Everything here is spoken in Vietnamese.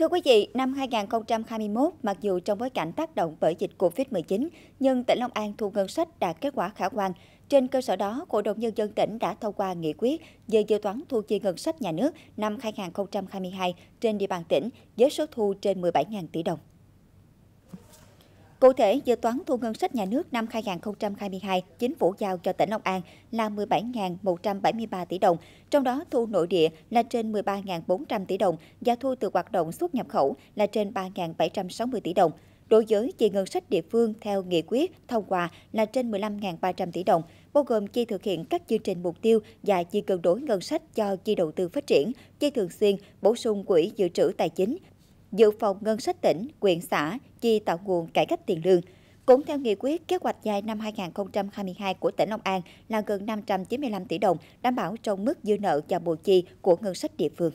Thưa quý vị, năm 2021, mặc dù trong bối cảnh tác động bởi dịch Covid-19, nhưng tỉnh Long An thu ngân sách đạt kết quả khả quan. Trên cơ sở đó, Hội đồng Nhân dân tỉnh đã thông qua nghị quyết về dự toán thu chi ngân sách nhà nước năm 2022 trên địa bàn tỉnh với số thu trên 17.000 tỷ đồng. Cụ thể, dự toán thu ngân sách nhà nước năm 2022, chính phủ giao cho tỉnh Long An là 17.173 tỷ đồng, trong đó thu nội địa là trên 13.400 tỷ đồng và thu từ hoạt động xuất nhập khẩu là trên 3.760 tỷ đồng. Đối với chi ngân sách địa phương theo nghị quyết thông qua là trên 15.300 tỷ đồng, bao gồm chi thực hiện các chương trình mục tiêu và chi cân đối ngân sách cho chi đầu tư phát triển, chi thường xuyên, bổ sung quỹ dự trữ tài chính, dự phòng ngân sách tỉnh, quyện xã chi tạo nguồn cải cách tiền lương. Cũng theo nghị quyết, kế hoạch dài năm 2022 của tỉnh Long An là gần 595 tỷ đồng, đảm bảo trong mức dư nợ và bù chi của ngân sách địa phương.